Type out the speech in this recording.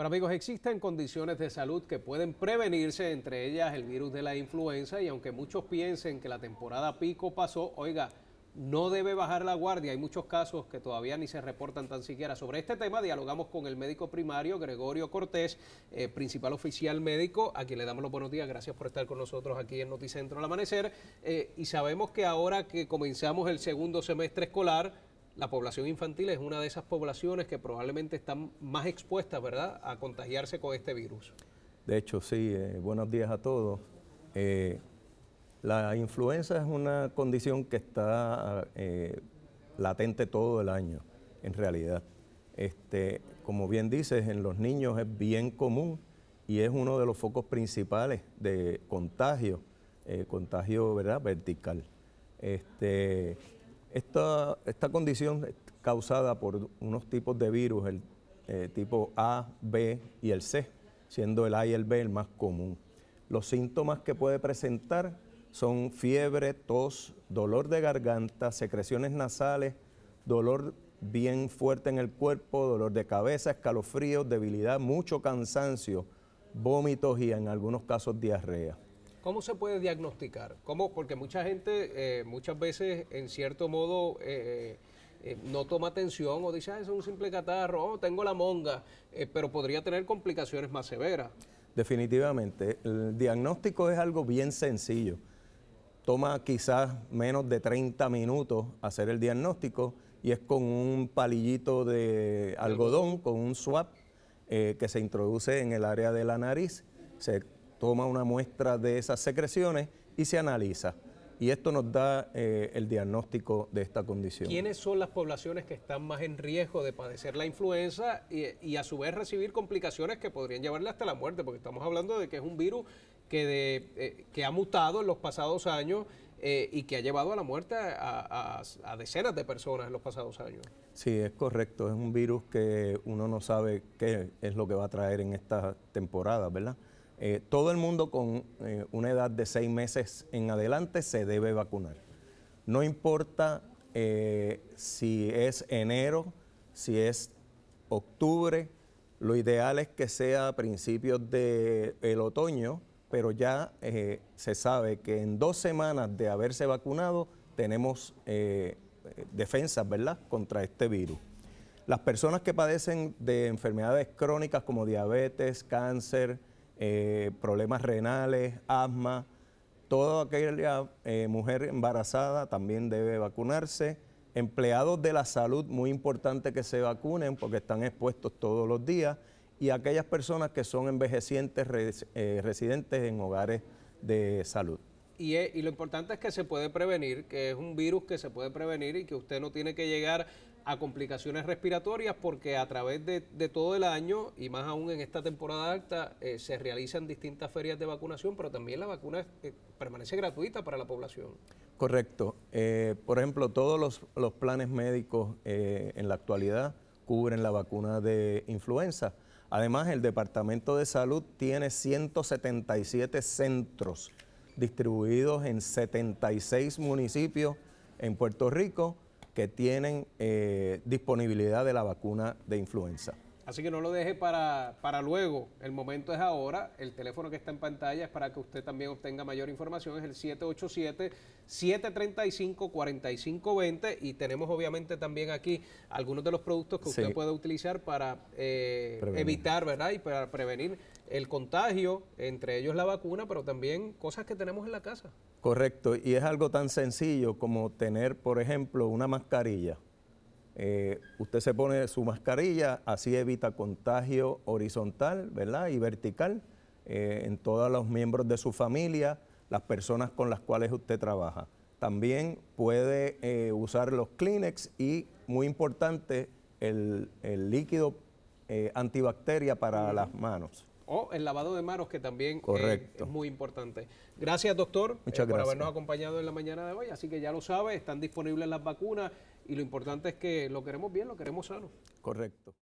Bueno amigos, existen condiciones de salud que pueden prevenirse, entre ellas el virus de la influenza y aunque muchos piensen que la temporada pico pasó, oiga, no debe bajar la guardia. Hay muchos casos que todavía ni se reportan tan siquiera. Sobre este tema dialogamos con el médico primario Gregorio Cortés, eh, principal oficial médico, a quien le damos los buenos días. Gracias por estar con nosotros aquí en Noticentro al Amanecer. Eh, y sabemos que ahora que comenzamos el segundo semestre escolar, la población infantil es una de esas poblaciones que probablemente están más expuestas, ¿verdad?, a contagiarse con este virus. De hecho, sí, eh, buenos días a todos. Eh, la influenza es una condición que está eh, latente todo el año, en realidad. Este, como bien dices, en los niños es bien común y es uno de los focos principales de contagio, contagio ¿verdad? vertical. Este, esta, condición es causada por unos tipos de virus, el eh, tipo A, B y el C, siendo el A y el B el más común. Los síntomas que puede presentar son fiebre, tos, dolor de garganta, secreciones nasales, dolor bien fuerte en el cuerpo, dolor de cabeza, escalofríos, debilidad, mucho cansancio, vómitos y en algunos casos diarrea. ¿Cómo se puede diagnosticar? Porque mucha gente, eh, muchas veces, en cierto modo, eh, eh, no toma atención o dice, ah, es un simple catarro, oh, tengo la monga, pero podría tener complicaciones más severas. Definitivamente, el diagnóstico es algo bien sencillo. Toma quizás menos de 30 minutos hacer el diagnóstico y es con un palillito de algodón, con un swab que se introduce en el área de la nariz. Se toma una muestra de esas secreciones y se analiza. Y esto nos da eh, el diagnóstico de esta condición. ¿Quiénes son las poblaciones que están más en riesgo de padecer la influenza y, a su vez recibir complicaciones que podrían llevarle hasta la muerte? Porque estamos hablando de que es un virus que, eh, que ha mutado en los pasados años eh, y que ha llevado a la muerte a, a, decenas de personas en los pasados años. Sí, es correcto. Es un virus que uno no sabe qué es lo que va a traer en esta temporada, ¿verdad? Eh, todo el mundo con eh, una edad de seis meses en adelante se debe vacunar. No importa eh, si es enero, si es octubre, lo ideal es que sea a principios del otoño, pero ya se sabe que en dos semanas de haberse vacunado tenemos defensas ¿verdad? contra este virus. Las personas que padecen de enfermedades crónicas como diabetes, cáncer, eh, problemas renales, asma. Toda aquella eh, mujer embarazada también debe vacunarse. Empleados de la salud, muy importante que se vacunen porque están expuestos todos los días. Y aquellas personas que son envejecientes eh, residentes en hogares de salud. y, lo importante es que se puede prevenir, que es un virus que se puede prevenir y que usted no tiene que llegar a complicaciones respiratorias porque a través de, todo el año y más aún en esta temporada alta eh, se realizan distintas ferias de vacunación, pero también la vacuna eh, permanece gratuita para la población. Correcto. Eh, por ejemplo, todos los, los planes médicos en la actualidad cubren la vacuna de influenza. Además, el Departamento de Salud tiene 177 centros distribuidos en 76 municipios en Puerto Rico que tienen eh, disponibilidad de la vacuna de influenza. Así que no lo deje para, para luego, el momento es ahora, el teléfono que está en pantalla es para que usted también obtenga mayor información, es el 787-735-4520 y tenemos obviamente también aquí algunos de los productos que usted puede utilizar para eh, evitar, ¿verdad? Y para prevenir el contagio, entre ellos la vacuna, pero también cosas que tenemos en la casa. Correcto, y es algo tan sencillo como tener, por ejemplo, una mascarilla. Eh, usted se pone su mascarilla, así evita contagio horizontal, ¿verdad? Y vertical eh, en todos los miembros de su familia, las personas con las cuales usted trabaja. También puede eh, usar los Kleenex y, muy importante, el, líquido antibacteria para las manos o el lavado de manos, que también Es, muy importante. Gracias, doctor, eh, por habernos acompañado en la mañana de hoy. Así que ya lo sabe, están disponibles las vacunas y lo importante es que lo queremos bien, lo queremos sano. Correcto.